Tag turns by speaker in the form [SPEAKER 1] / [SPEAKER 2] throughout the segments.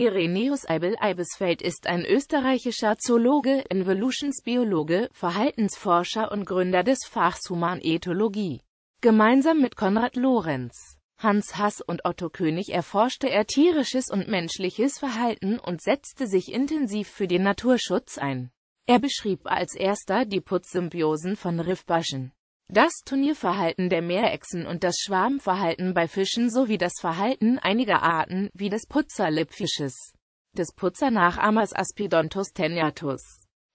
[SPEAKER 1] Ireneus Eibel Eibesfeld ist ein österreichischer Zoologe, Involutionsbiologe, Verhaltensforscher und Gründer des Fachs Humanethologie. Gemeinsam mit Konrad Lorenz, Hans Hass und Otto König erforschte er tierisches und menschliches Verhalten und setzte sich intensiv für den Naturschutz ein. Er beschrieb als erster die Putzsymbiosen von Riffbaschen. Das Turnierverhalten der Meerechsen und das Schwarmverhalten bei Fischen sowie das Verhalten einiger Arten, wie des Putzerlippfisches, des Putzernachahmers Aspidontus teniatus.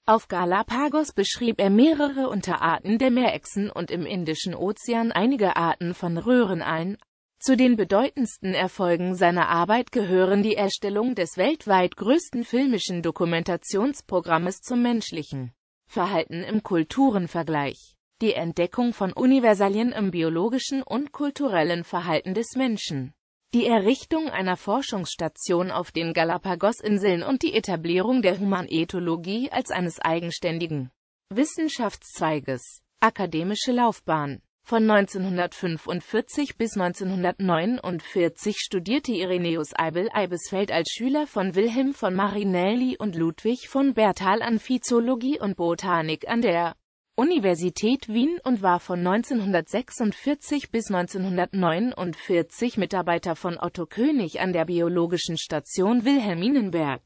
[SPEAKER 1] Auf Galapagos beschrieb er mehrere Unterarten der Meerechsen und im Indischen Ozean einige Arten von Röhren ein. Zu den bedeutendsten Erfolgen seiner Arbeit gehören die Erstellung des weltweit größten filmischen Dokumentationsprogrammes zum menschlichen Verhalten im Kulturenvergleich die Entdeckung von Universalien im biologischen und kulturellen Verhalten des Menschen, die Errichtung einer Forschungsstation auf den Galapagos-Inseln und die Etablierung der Humanethologie als eines eigenständigen Wissenschaftszweiges. Akademische Laufbahn von 1945 bis 1949 studierte Irenäus Eibel Eibesfeld als Schüler von Wilhelm von Marinelli und Ludwig von Bertal an Physiologie und Botanik an der Universität Wien und war von 1946 bis 1949 Mitarbeiter von Otto König an der Biologischen Station Wilhelminenberg.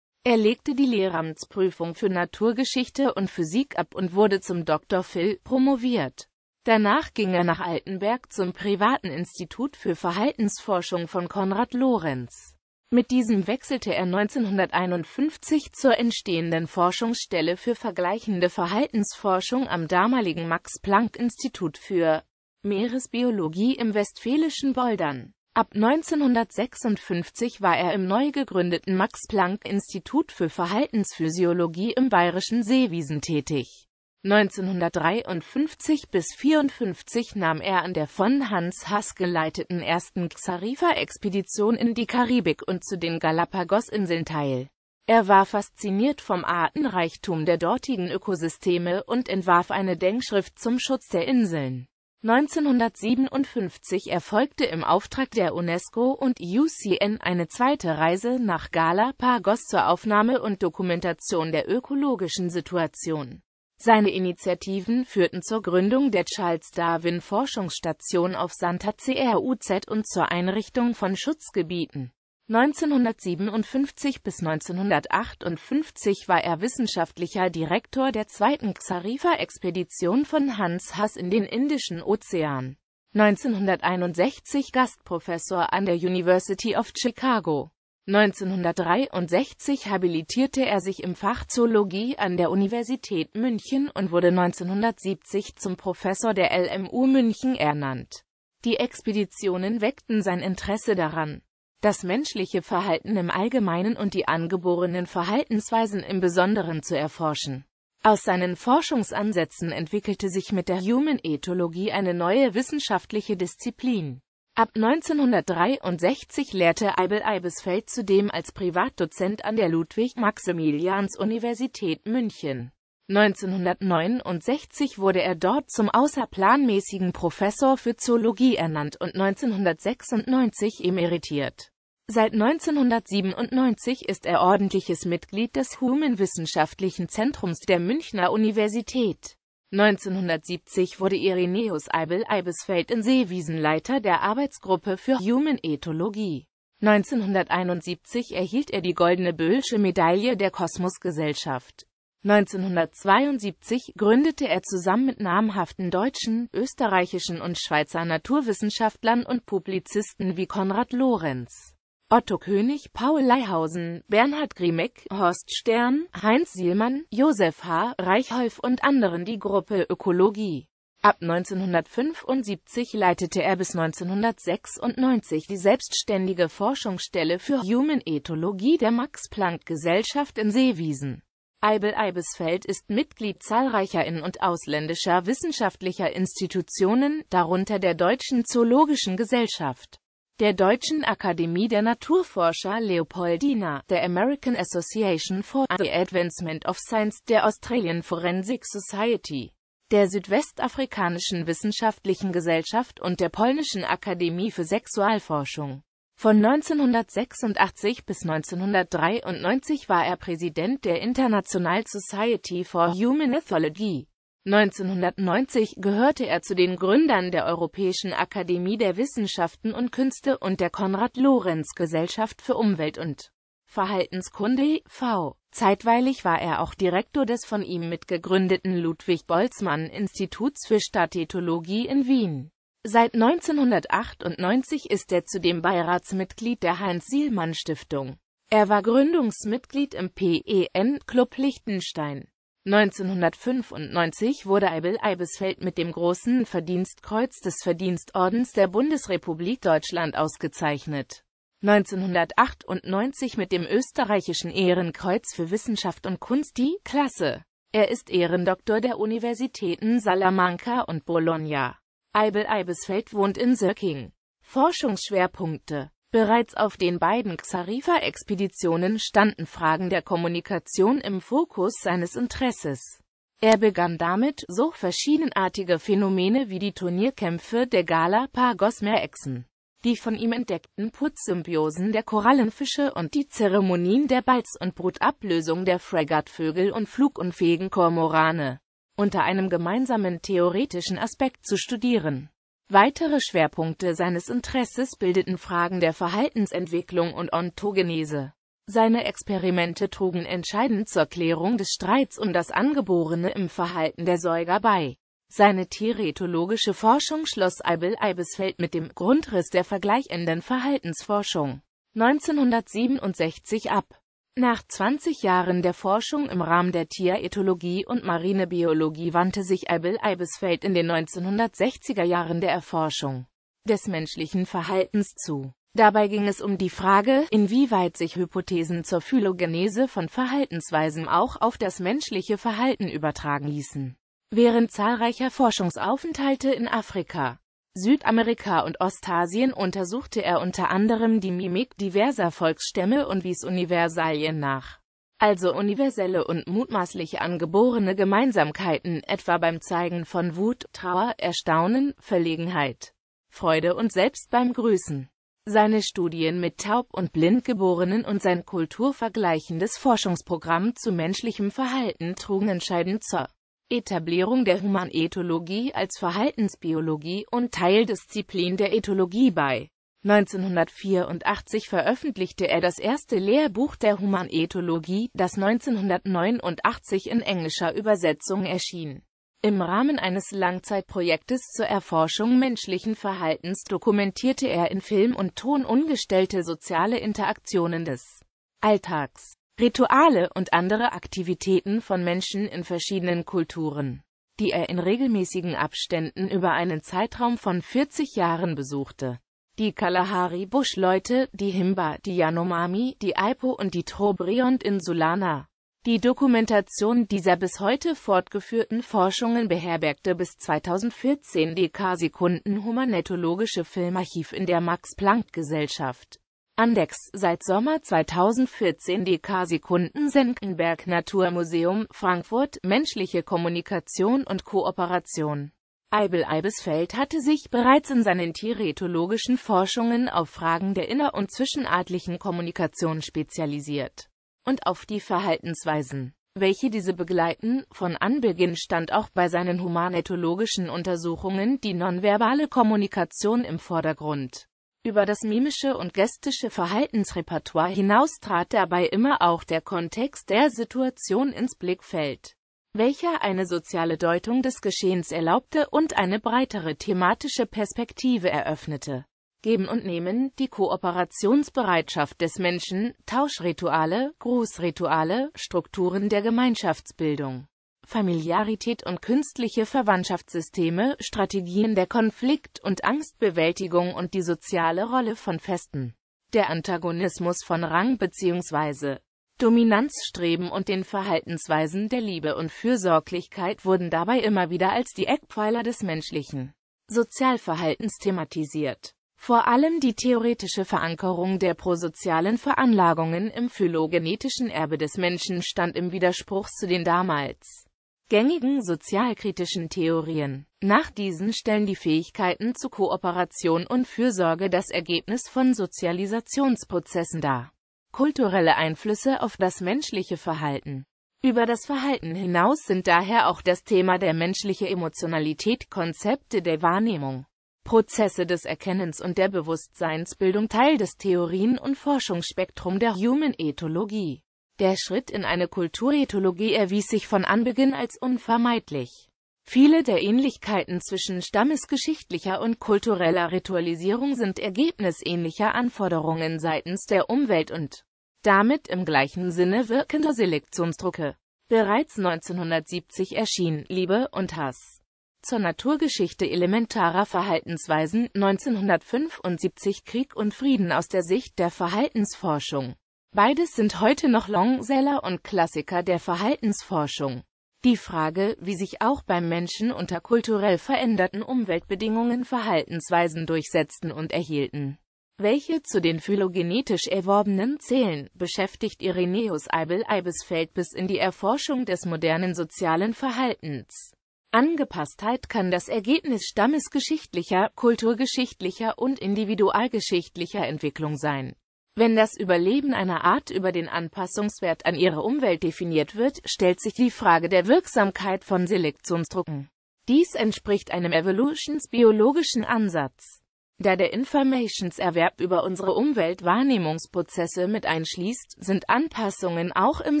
[SPEAKER 1] Er legte die Lehramtsprüfung für Naturgeschichte und Physik ab und wurde zum Dr. Phil promoviert. Danach ging er nach Altenberg zum privaten Institut für Verhaltensforschung von Konrad Lorenz. Mit diesem wechselte er 1951 zur entstehenden Forschungsstelle für vergleichende Verhaltensforschung am damaligen Max-Planck-Institut für Meeresbiologie im westfälischen Boldern. Ab 1956 war er im neu gegründeten Max-Planck-Institut für Verhaltensphysiologie im Bayerischen Seewiesen tätig 1953 bis 54 nahm er an der von Hans Haas geleiteten ersten Xarifa-Expedition in die Karibik und zu den Galapagos-Inseln teil. Er war fasziniert vom Artenreichtum der dortigen Ökosysteme und entwarf eine Denkschrift zum Schutz der Inseln. 1957 erfolgte im Auftrag der UNESCO und UCN eine zweite Reise nach Galapagos zur Aufnahme und Dokumentation der ökologischen Situation. Seine Initiativen führten zur Gründung der Charles-Darwin-Forschungsstation auf Santa Cruz und zur Einrichtung von Schutzgebieten. 1957 bis 1958 war er wissenschaftlicher Direktor der zweiten Xarifa-Expedition von Hans Haas in den Indischen Ozean. 1961 Gastprofessor an der University of Chicago. 1963 habilitierte er sich im Fach Zoologie an der Universität München und wurde 1970 zum Professor der LMU München ernannt. Die Expeditionen weckten sein Interesse daran, das menschliche Verhalten im Allgemeinen und die angeborenen Verhaltensweisen im Besonderen zu erforschen. Aus seinen Forschungsansätzen entwickelte sich mit der Human Ethologie eine neue wissenschaftliche Disziplin Ab 1963 lehrte Eibel Eibesfeld zudem als Privatdozent an der Ludwig-Maximilians-Universität München. 1969 wurde er dort zum außerplanmäßigen Professor für Zoologie ernannt und 1996 emeritiert. Seit 1997 ist er ordentliches Mitglied des Humanwissenschaftlichen Zentrums der Münchner Universität. 1970 wurde Irenäus Eibel Eibesfeld in Seewiesen Leiter der Arbeitsgruppe für Human Ethologie. 1971 erhielt er die Goldene Bölsche Medaille der Kosmosgesellschaft. 1972 gründete er zusammen mit namhaften deutschen, österreichischen und Schweizer Naturwissenschaftlern und Publizisten wie Konrad Lorenz Otto König, Paul Leihausen, Bernhard Grimek, Horst Stern, Heinz Sielmann, Josef H. Reichholf und anderen die Gruppe Ökologie. Ab 1975 leitete er bis 1996 die selbstständige Forschungsstelle für Human Ethologie der Max-Planck-Gesellschaft in Seewiesen. Eibel Eibesfeld ist Mitglied zahlreicher in- und ausländischer wissenschaftlicher Institutionen, darunter der Deutschen Zoologischen Gesellschaft der Deutschen Akademie der Naturforscher Leopoldina, der American Association for the Advancement of Science, der Australian Forensic Society, der Südwestafrikanischen Wissenschaftlichen Gesellschaft und der Polnischen Akademie für Sexualforschung. Von 1986 bis 1993 war er Präsident der International Society for Human Ethology. 1990 gehörte er zu den Gründern der Europäischen Akademie der Wissenschaften und Künste und der Konrad-Lorenz-Gesellschaft für Umwelt- und Verhaltenskunde e V. Zeitweilig war er auch Direktor des von ihm mitgegründeten Ludwig-Boltzmann-Instituts für Statutologie in Wien. Seit 1998 ist er zudem Beiratsmitglied der Heinz-Sielmann-Stiftung. Er war Gründungsmitglied im PEN-Club Liechtenstein. 1995 wurde Eibel Eibesfeld mit dem Großen Verdienstkreuz des Verdienstordens der Bundesrepublik Deutschland ausgezeichnet. 1998 mit dem Österreichischen Ehrenkreuz für Wissenschaft und Kunst die Klasse. Er ist Ehrendoktor der Universitäten Salamanca und Bologna. Eibel Eibesfeld wohnt in Söcking. Forschungsschwerpunkte Bereits auf den beiden Xarifa-Expeditionen standen Fragen der Kommunikation im Fokus seines Interesses. Er begann damit, so verschiedenartige Phänomene wie die Turnierkämpfe der gala pagos meerechsen die von ihm entdeckten Putzsymbiosen der Korallenfische und die Zeremonien der Balz- und Brutablösung der Fregatvögel und flugunfähigen Kormorane, unter einem gemeinsamen theoretischen Aspekt zu studieren. Weitere Schwerpunkte seines Interesses bildeten Fragen der Verhaltensentwicklung und Ontogenese. Seine Experimente trugen entscheidend zur Klärung des Streits um das Angeborene im Verhalten der Säuger bei. Seine tierethologische Forschung schloss Eibel Eibesfeld mit dem Grundriss der vergleichenden Verhaltensforschung 1967 ab nach 20 Jahren der Forschung im Rahmen der Tierethologie und Marinebiologie wandte sich Abel Eibesfeld in den 1960er Jahren der Erforschung des menschlichen Verhaltens zu. Dabei ging es um die Frage, inwieweit sich Hypothesen zur Phylogenese von Verhaltensweisen auch auf das menschliche Verhalten übertragen ließen. Während zahlreicher Forschungsaufenthalte in Afrika Südamerika und Ostasien untersuchte er unter anderem die Mimik diverser Volksstämme und wies Universalien nach, also universelle und mutmaßlich angeborene Gemeinsamkeiten, etwa beim Zeigen von Wut, Trauer, Erstaunen, Verlegenheit, Freude und selbst beim Grüßen. Seine Studien mit taub- und blindgeborenen und sein kulturvergleichendes Forschungsprogramm zu menschlichem Verhalten trugen entscheidend zur Etablierung der Humanethologie als Verhaltensbiologie und Teildisziplin der Ethologie bei. 1984 veröffentlichte er das erste Lehrbuch der Humanethologie, das 1989 in englischer Übersetzung erschien. Im Rahmen eines Langzeitprojektes zur Erforschung menschlichen Verhaltens dokumentierte er in Film und Ton ungestellte soziale Interaktionen des Alltags. Rituale und andere Aktivitäten von Menschen in verschiedenen Kulturen, die er in regelmäßigen Abständen über einen Zeitraum von 40 Jahren besuchte. Die Kalahari-Buschleute, die Himba, die Yanomami, die Aipo und die Trobriand-Insulana. Die Dokumentation dieser bis heute fortgeführten Forschungen beherbergte bis 2014 die K-Sekunden-Humanetologische Filmarchiv in der Max-Planck-Gesellschaft. Andex seit Sommer 2014 DK Sekunden Senckenberg Naturmuseum, Frankfurt, menschliche Kommunikation und Kooperation. Eibel Eibesfeld hatte sich bereits in seinen tierretologischen Forschungen auf Fragen der inner- und zwischenartlichen Kommunikation spezialisiert und auf die Verhaltensweisen, welche diese begleiten. Von Anbeginn stand auch bei seinen humanetologischen Untersuchungen die nonverbale Kommunikation im Vordergrund. Über das mimische und gestische Verhaltensrepertoire hinaus trat dabei immer auch der Kontext der Situation ins Blickfeld, welcher eine soziale Deutung des Geschehens erlaubte und eine breitere thematische Perspektive eröffnete. Geben und Nehmen, die Kooperationsbereitschaft des Menschen, Tauschrituale, Grußrituale, Strukturen der Gemeinschaftsbildung. Familiarität und künstliche Verwandtschaftssysteme, Strategien der Konflikt- und Angstbewältigung und die soziale Rolle von Festen. Der Antagonismus von Rang bzw. Dominanzstreben und den Verhaltensweisen der Liebe und Fürsorglichkeit wurden dabei immer wieder als die Eckpfeiler des menschlichen Sozialverhaltens thematisiert. Vor allem die theoretische Verankerung der prosozialen Veranlagungen im phylogenetischen Erbe des Menschen stand im Widerspruch zu den damals gängigen sozialkritischen Theorien. Nach diesen stellen die Fähigkeiten zu Kooperation und Fürsorge das Ergebnis von Sozialisationsprozessen dar. Kulturelle Einflüsse auf das menschliche Verhalten über das Verhalten hinaus sind daher auch das Thema der menschliche Emotionalität, Konzepte der Wahrnehmung, Prozesse des Erkennens und der Bewusstseinsbildung Teil des Theorien- und Forschungsspektrum der Human Ethologie. Der Schritt in eine Kulturethologie erwies sich von Anbeginn als unvermeidlich. Viele der Ähnlichkeiten zwischen stammesgeschichtlicher und kultureller Ritualisierung sind Ergebnis ähnlicher Anforderungen seitens der Umwelt und damit im gleichen Sinne wirkender Selektionsdrucke. Bereits 1970 erschien Liebe und Hass zur Naturgeschichte elementarer Verhaltensweisen, 1975 Krieg und Frieden aus der Sicht der Verhaltensforschung. Beides sind heute noch Longseller und Klassiker der Verhaltensforschung. Die Frage, wie sich auch beim Menschen unter kulturell veränderten Umweltbedingungen Verhaltensweisen durchsetzten und erhielten, welche zu den phylogenetisch erworbenen zählen, beschäftigt Irenäus Eibel Eibesfeld bis in die Erforschung des modernen sozialen Verhaltens. Angepasstheit kann das Ergebnis stammesgeschichtlicher, kulturgeschichtlicher und individualgeschichtlicher Entwicklung sein. Wenn das Überleben einer Art über den Anpassungswert an ihre Umwelt definiert wird, stellt sich die Frage der Wirksamkeit von Selektionsdrucken. Dies entspricht einem evolutionsbiologischen Ansatz. Da der Informationserwerb über unsere Umwelt Wahrnehmungsprozesse mit einschließt, sind Anpassungen auch im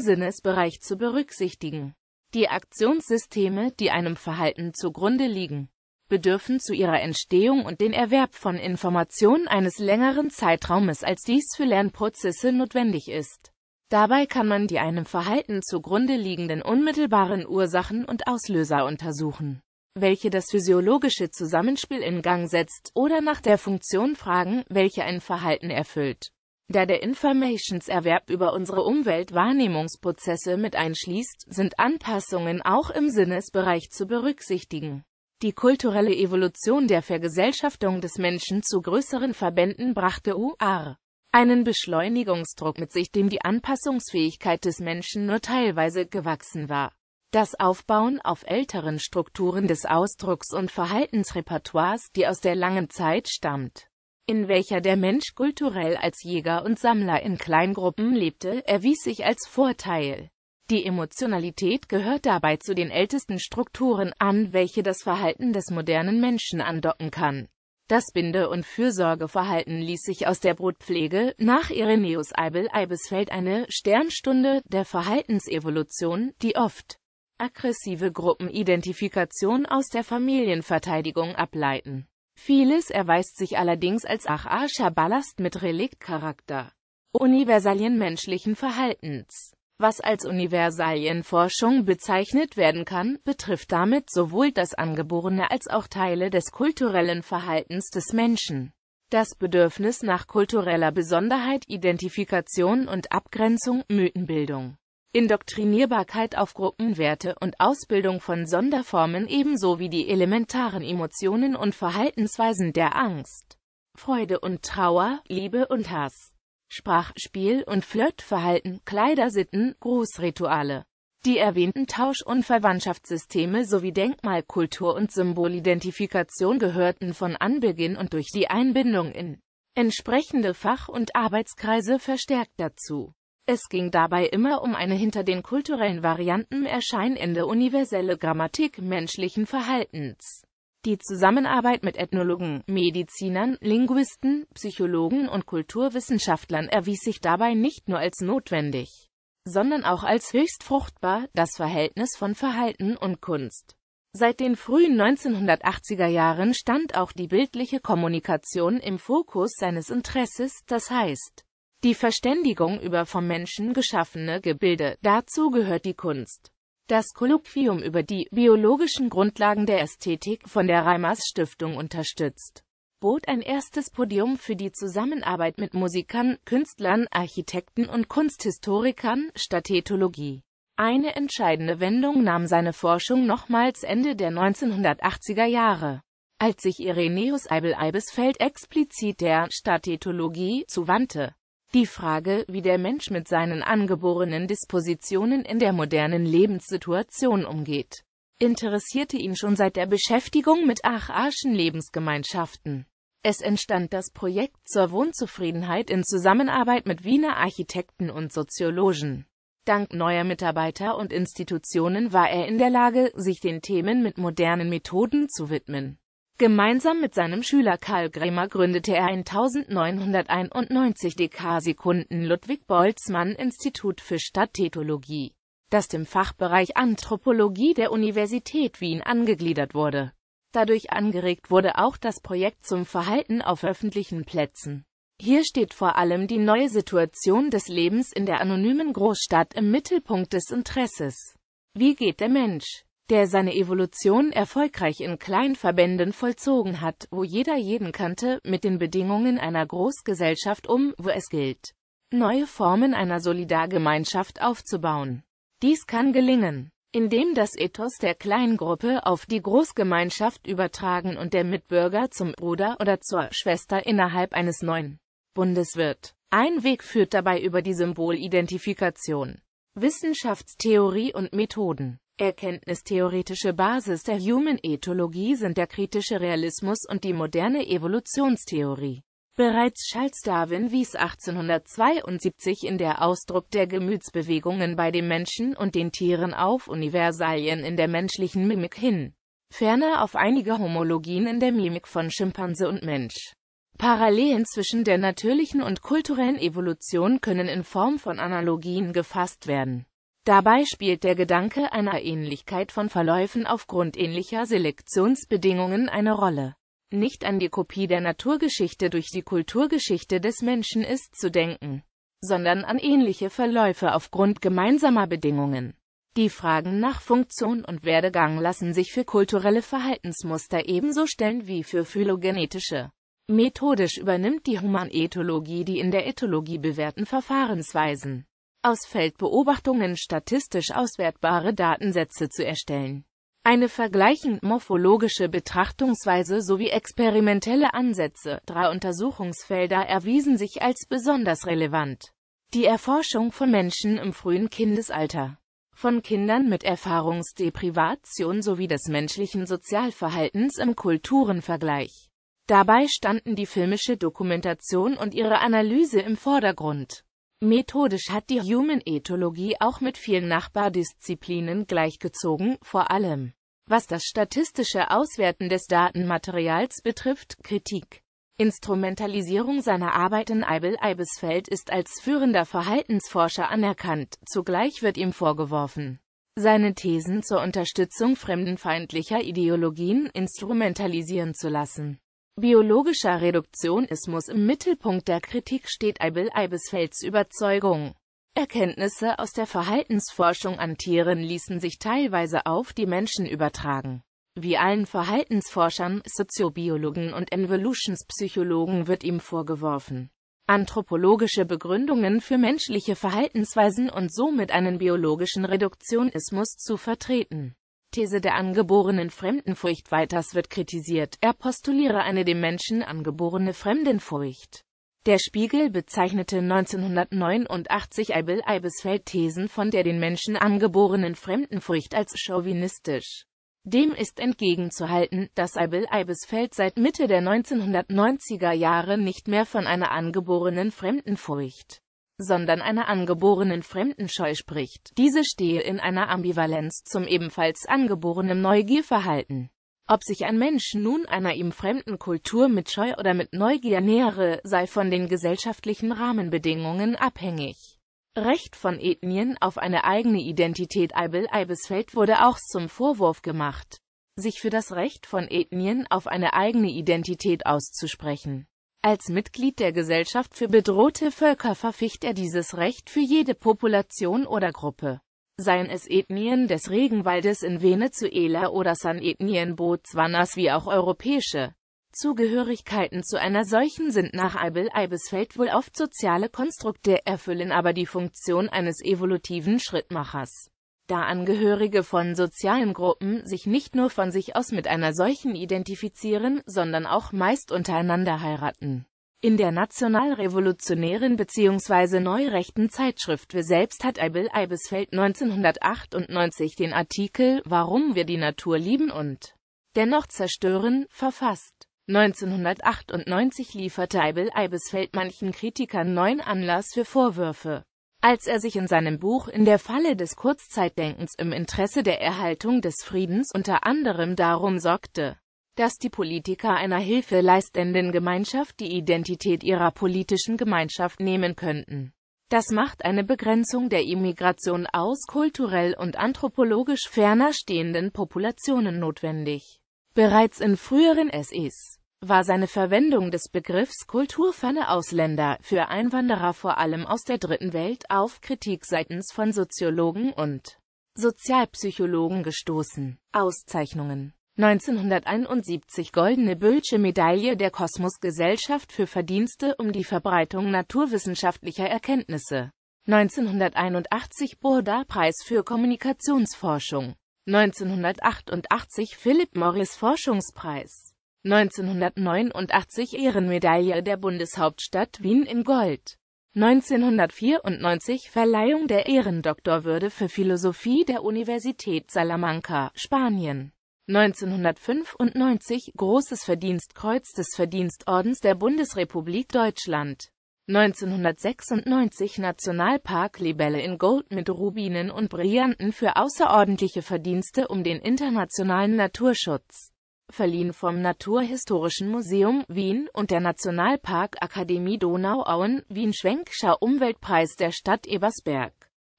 [SPEAKER 1] Sinnesbereich zu berücksichtigen. Die Aktionssysteme, die einem Verhalten zugrunde liegen, bedürfen zu ihrer Entstehung und den Erwerb von Informationen eines längeren Zeitraumes als dies für Lernprozesse notwendig ist. Dabei kann man die einem Verhalten zugrunde liegenden unmittelbaren Ursachen und Auslöser untersuchen, welche das physiologische Zusammenspiel in Gang setzt oder nach der Funktion fragen, welche ein Verhalten erfüllt. Da der Informationserwerb über unsere Umwelt Wahrnehmungsprozesse mit einschließt, sind Anpassungen auch im Sinnesbereich zu berücksichtigen. Die kulturelle Evolution der Vergesellschaftung des Menschen zu größeren Verbänden brachte U.R. einen Beschleunigungsdruck mit sich, dem die Anpassungsfähigkeit des Menschen nur teilweise gewachsen war. Das Aufbauen auf älteren Strukturen des Ausdrucks- und Verhaltensrepertoires, die aus der langen Zeit stammt, in welcher der Mensch kulturell als Jäger und Sammler in Kleingruppen lebte, erwies sich als Vorteil. Die Emotionalität gehört dabei zu den ältesten Strukturen an, welche das Verhalten des modernen Menschen andocken kann. Das Binde- und Fürsorgeverhalten ließ sich aus der Brutpflege nach Irenaeus Eibel Eibesfeld eine Sternstunde der Verhaltensevolution, die oft aggressive Gruppenidentifikation aus der Familienverteidigung ableiten. Vieles erweist sich allerdings als archaischer Ballast mit Reliktcharakter Universalien menschlichen Verhaltens. Was als Universalienforschung bezeichnet werden kann, betrifft damit sowohl das Angeborene als auch Teile des kulturellen Verhaltens des Menschen. Das Bedürfnis nach kultureller Besonderheit, Identifikation und Abgrenzung, Mythenbildung, Indoktrinierbarkeit auf Gruppenwerte und Ausbildung von Sonderformen ebenso wie die elementaren Emotionen und Verhaltensweisen der Angst, Freude und Trauer, Liebe und Hass. Sprachspiel und Flirtverhalten, Kleidersitten, Grußrituale. Die erwähnten Tausch- und Verwandtschaftssysteme sowie Denkmalkultur und Symbolidentifikation gehörten von Anbeginn und durch die Einbindung in entsprechende Fach- und Arbeitskreise verstärkt dazu. Es ging dabei immer um eine hinter den kulturellen Varianten erscheinende universelle Grammatik menschlichen Verhaltens. Die Zusammenarbeit mit Ethnologen, Medizinern, Linguisten, Psychologen und Kulturwissenschaftlern erwies sich dabei nicht nur als notwendig, sondern auch als höchst fruchtbar, das Verhältnis von Verhalten und Kunst. Seit den frühen 1980er Jahren stand auch die bildliche Kommunikation im Fokus seines Interesses, das heißt, die Verständigung über vom Menschen geschaffene Gebilde, dazu gehört die Kunst. Das Kolloquium über die biologischen Grundlagen der Ästhetik von der Reimers Stiftung unterstützt bot ein erstes Podium für die Zusammenarbeit mit Musikern, Künstlern, Architekten und Kunsthistorikern, Statethologie. Eine entscheidende Wendung nahm seine Forschung nochmals Ende der 1980er Jahre, als sich Ireneus Eibel Eibesfeld explizit der Statethologie zuwandte. Die Frage, wie der Mensch mit seinen angeborenen Dispositionen in der modernen Lebenssituation umgeht, interessierte ihn schon seit der Beschäftigung mit archaischen Lebensgemeinschaften. Es entstand das Projekt zur Wohnzufriedenheit in Zusammenarbeit mit Wiener Architekten und Soziologen. Dank neuer Mitarbeiter und Institutionen war er in der Lage, sich den Themen mit modernen Methoden zu widmen. Gemeinsam mit seinem Schüler Karl Bremer gründete er 1991 DK Sekunden Ludwig Boltzmann Institut für Stadtethologie, das dem Fachbereich Anthropologie der Universität Wien angegliedert wurde. Dadurch angeregt wurde auch das Projekt zum Verhalten auf öffentlichen Plätzen. Hier steht vor allem die neue Situation des Lebens in der anonymen Großstadt im Mittelpunkt des Interesses. Wie geht der Mensch? der seine Evolution erfolgreich in Kleinverbänden vollzogen hat, wo jeder jeden kannte, mit den Bedingungen einer Großgesellschaft um, wo es gilt, neue Formen einer Solidargemeinschaft aufzubauen. Dies kann gelingen, indem das Ethos der Kleingruppe auf die Großgemeinschaft übertragen und der Mitbürger zum Bruder oder zur Schwester innerhalb eines neuen Bundes wird. Ein Weg führt dabei über die Symbolidentifikation, Wissenschaftstheorie und Methoden. Erkenntnistheoretische Basis der Human Ethologie sind der kritische Realismus und die moderne Evolutionstheorie. Bereits Charles Darwin wies 1872 in der Ausdruck der Gemütsbewegungen bei dem Menschen und den Tieren auf Universalien in der menschlichen Mimik hin. Ferner auf einige Homologien in der Mimik von Schimpanse und Mensch. Parallelen zwischen der natürlichen und kulturellen Evolution können in Form von Analogien gefasst werden. Dabei spielt der Gedanke einer Ähnlichkeit von Verläufen aufgrund ähnlicher Selektionsbedingungen eine Rolle. Nicht an die Kopie der Naturgeschichte durch die Kulturgeschichte des Menschen ist zu denken, sondern an ähnliche Verläufe aufgrund gemeinsamer Bedingungen. Die Fragen nach Funktion und Werdegang lassen sich für kulturelle Verhaltensmuster ebenso stellen wie für phylogenetische. Methodisch übernimmt die Humanethologie die in der Ethologie bewährten Verfahrensweisen aus Feldbeobachtungen statistisch auswertbare Datensätze zu erstellen. Eine vergleichend morphologische Betrachtungsweise sowie experimentelle Ansätze, drei Untersuchungsfelder erwiesen sich als besonders relevant. Die Erforschung von Menschen im frühen Kindesalter, von Kindern mit Erfahrungsdeprivation sowie des menschlichen Sozialverhaltens im Kulturenvergleich. Dabei standen die filmische Dokumentation und ihre Analyse im Vordergrund. Methodisch hat die Human-Ethologie auch mit vielen Nachbardisziplinen gleichgezogen, vor allem was das statistische Auswerten des Datenmaterials betrifft, Kritik. Instrumentalisierung seiner Arbeit in Eibel Eibesfeld ist als führender Verhaltensforscher anerkannt, zugleich wird ihm vorgeworfen, seine Thesen zur Unterstützung fremdenfeindlicher Ideologien instrumentalisieren zu lassen biologischer Reduktionismus im Mittelpunkt der Kritik steht Eibel Eibesfelds Überzeugung. Erkenntnisse aus der Verhaltensforschung an Tieren ließen sich teilweise auf die Menschen übertragen. Wie allen Verhaltensforschern, Soziobiologen und Evolutionspsychologen wird ihm vorgeworfen, anthropologische Begründungen für menschliche Verhaltensweisen und somit einen biologischen Reduktionismus zu vertreten. These der angeborenen Fremdenfurcht Weiters wird kritisiert, er postuliere eine dem Menschen angeborene Fremdenfurcht. Der Spiegel bezeichnete 1989 Eibel Eibesfeld Thesen von der den Menschen angeborenen Fremdenfurcht als chauvinistisch. Dem ist entgegenzuhalten, dass Eibel Eibesfeld seit Mitte der 1990er Jahre nicht mehr von einer angeborenen Fremdenfurcht sondern einer angeborenen Fremdenscheu spricht. Diese stehe in einer Ambivalenz zum ebenfalls angeborenen Neugierverhalten. Ob sich ein Mensch nun einer ihm fremden Kultur mit Scheu oder mit Neugier nähere, sei von den gesellschaftlichen Rahmenbedingungen abhängig. Recht von Ethnien auf eine eigene Identität Eibel Eibesfeld wurde auch zum Vorwurf gemacht, sich für das Recht von Ethnien auf eine eigene Identität auszusprechen. Als Mitglied der Gesellschaft für bedrohte Völker verficht er dieses Recht für jede Population oder Gruppe. Seien es Ethnien des Regenwaldes in Venezuela oder San-Ethnien Botswanas wie auch europäische. Zugehörigkeiten zu einer solchen sind nach Eibel Eibesfeld wohl oft soziale Konstrukte, erfüllen aber die Funktion eines evolutiven Schrittmachers da Angehörige von sozialen Gruppen sich nicht nur von sich aus mit einer solchen identifizieren, sondern auch meist untereinander heiraten. In der nationalrevolutionären bzw. neurechten Zeitschrift Wir selbst hat Eibel Eibesfeld 1998 den Artikel Warum wir die Natur lieben und dennoch zerstören verfasst. 1998 lieferte Eibel Eibesfeld manchen Kritikern neuen Anlass für Vorwürfe. Als er sich in seinem Buch In der Falle des Kurzzeitdenkens im Interesse der Erhaltung des Friedens unter anderem darum sorgte, dass die Politiker einer hilfeleistenden Gemeinschaft die Identität ihrer politischen Gemeinschaft nehmen könnten. Das macht eine Begrenzung der Immigration aus kulturell und anthropologisch ferner stehenden Populationen notwendig. Bereits in früheren Essays war seine Verwendung des Begriffs kulturferne Ausländer für Einwanderer vor allem aus der Dritten Welt auf Kritik seitens von Soziologen und Sozialpsychologen gestoßen. Auszeichnungen 1971 Goldene Bülsche Medaille der Kosmosgesellschaft für Verdienste um die Verbreitung naturwissenschaftlicher Erkenntnisse. 1981 Burda-Preis für Kommunikationsforschung. 1988 Philip Morris Forschungspreis. 1989 Ehrenmedaille der Bundeshauptstadt Wien in Gold. 1994 Verleihung der Ehrendoktorwürde für Philosophie der Universität Salamanca, Spanien. 1995 Großes Verdienstkreuz des Verdienstordens der Bundesrepublik Deutschland. 1996 Nationalpark-Libelle in Gold mit Rubinen und Brillanten für außerordentliche Verdienste um den internationalen Naturschutz verliehen vom Naturhistorischen Museum Wien und der Nationalpark Akademie Donauauen, Wien-Schwenkscher Umweltpreis der Stadt Ebersberg.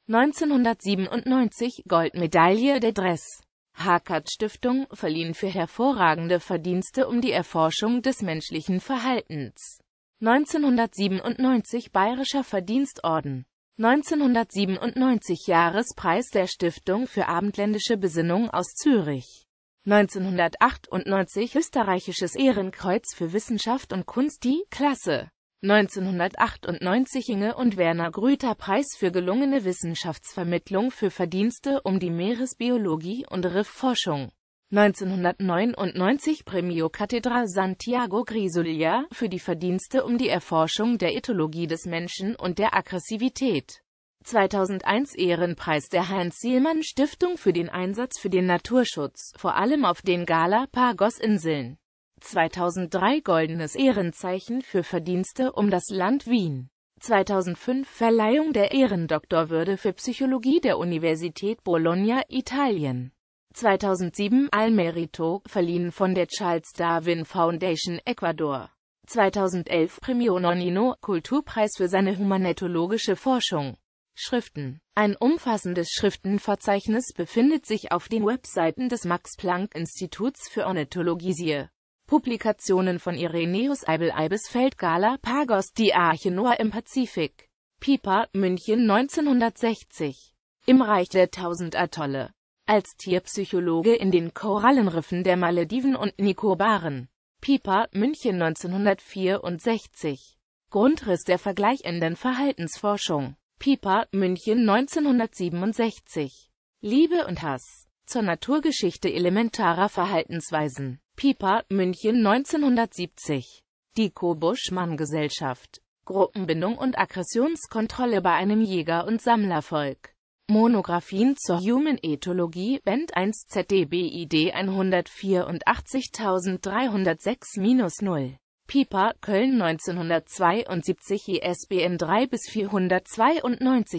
[SPEAKER 1] 1997 Goldmedaille der Dress. Hakert Stiftung, verliehen für hervorragende Verdienste um die Erforschung des menschlichen Verhaltens. 1997 Bayerischer Verdienstorden. 1997 Jahrespreis der Stiftung für abendländische Besinnung aus Zürich. 1998 Österreichisches Ehrenkreuz für Wissenschaft und Kunst die Klasse 1998 Inge und Werner Grüter Preis für gelungene Wissenschaftsvermittlung für Verdienste um die Meeresbiologie und Riffforschung 1999 Premio Cattedra Santiago Grisulia für die Verdienste um die Erforschung der Ethologie des Menschen und der Aggressivität 2001 Ehrenpreis der Heinz-Sielmann-Stiftung für den Einsatz für den Naturschutz, vor allem auf den Galapagos-Inseln. 2003 Goldenes Ehrenzeichen für Verdienste um das Land Wien. 2005 Verleihung der Ehrendoktorwürde für Psychologie der Universität Bologna, Italien. 2007 Almerito, verliehen von der Charles Darwin Foundation, Ecuador. 2011 Premio Nonino, Kulturpreis für seine humanetologische Forschung. Schriften. Ein umfassendes Schriftenverzeichnis befindet sich auf den Webseiten des Max-Planck-Instituts für Ornithologie siehe Publikationen von Ireneus Eibel Eibesfeld gala Pagos, Die Arche Noah im Pazifik. Piper, München 1960. Im Reich der Tausend Atolle. Als Tierpsychologe in den Korallenriffen der Malediven und Nikobaren. Piper, München 1964. Grundriss der vergleichenden Verhaltensforschung. Pieper, München 1967. Liebe und Hass. Zur Naturgeschichte elementarer Verhaltensweisen. Pieper, München 1970. Die Kobusch-Mann-Gesellschaft. Gruppenbindung und Aggressionskontrolle bei einem Jäger- und Sammlervolk. Monographien zur Human Ethologie, Band 1 ZDBID 184.306-0 Pieper, Köln 1972, ISBN 3 bis 492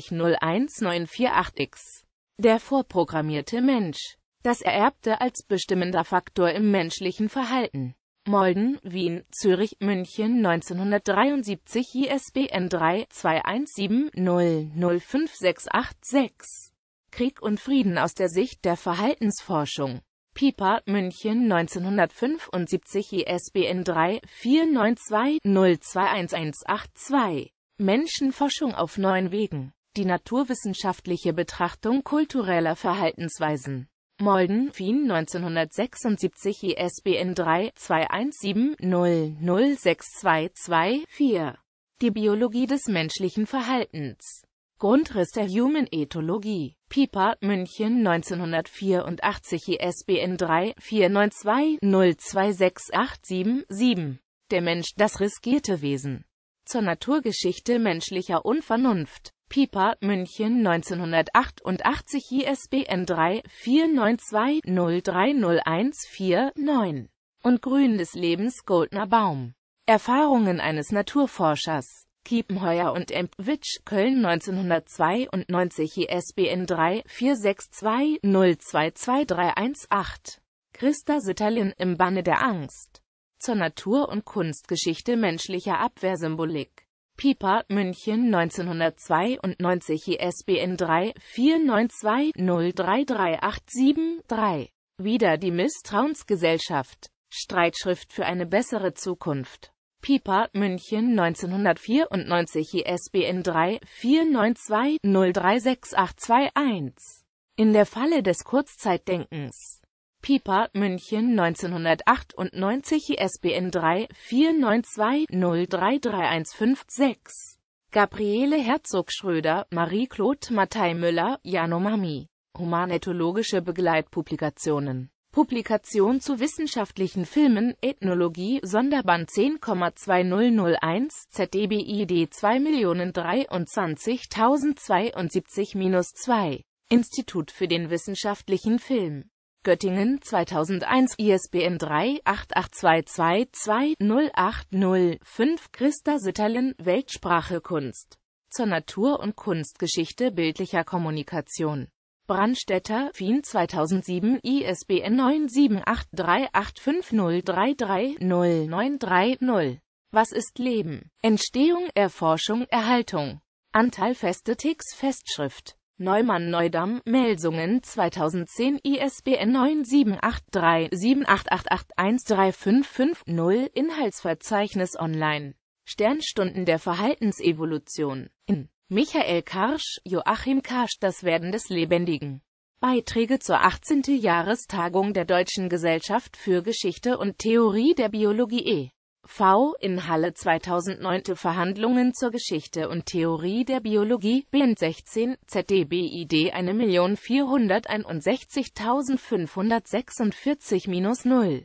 [SPEAKER 1] 01948X. Der vorprogrammierte Mensch. Das Ererbte als bestimmender Faktor im menschlichen Verhalten. Molden, Wien, Zürich, München 1973, ISBN 3 217 0058686. Krieg und Frieden aus der Sicht der Verhaltensforschung. Pieper, München 1975 ISBN 3 492 021182 Menschenforschung auf neuen Wegen. Die naturwissenschaftliche Betrachtung kultureller Verhaltensweisen. Molden, Fien 1976 ISBN 3-217-0062224. Die Biologie des menschlichen Verhaltens. Grundriss der Human Ethologie. Piper, München 1984 ISBN 3 492 02687 7 Der Mensch, das riskierte Wesen. Zur Naturgeschichte menschlicher Unvernunft. Piper, München 1988 ISBN 3 492 03014 9 und Grün des Lebens Goldner Baum. Erfahrungen eines Naturforschers Kiepenheuer und Empwitsch, Köln 1992, ISBN 3 462 022318. Christa Sitterlin im Banne der Angst. Zur Natur- und Kunstgeschichte menschlicher Abwehrsymbolik. Pieper, München 1992, ISBN 3 492 033873. Wieder die Misstrauensgesellschaft. Streitschrift für eine bessere Zukunft. Pieper, München 1994 ISBN 3 492 036821. In der Falle des Kurzzeitdenkens. Pieper, München 1998 ISBN 3 492 033156. Gabriele Herzog-Schröder, Marie-Claude Mattei Müller, Janomami. Humanethologische Begleitpublikationen Publikation zu wissenschaftlichen Filmen, Ethnologie, Sonderband 10,2001, ZDBID 2.023.072-2, Institut für den wissenschaftlichen Film. Göttingen 2001 ISBN 3 8822 2 5 Christa Sitterlin Weltsprache Kunst zur Natur- und Kunstgeschichte bildlicher Kommunikation Brandstätter, FIN 2007, ISBN 9783850330930. Was ist Leben? Entstehung, Erforschung, Erhaltung. Anteil Feste Tix Festschrift. Neumann Neudamm, Melsungen 2010, ISBN 9783788813550, Inhaltsverzeichnis online. Sternstunden der Verhaltensevolution. In Michael Karsch, Joachim Karsch Das Werden des Lebendigen. Beiträge zur 18. Jahrestagung der Deutschen Gesellschaft für Geschichte und Theorie der Biologie e. V. in Halle 2009 Verhandlungen zur Geschichte und Theorie der Biologie, Bn 16, ZDBID 1.461.546-0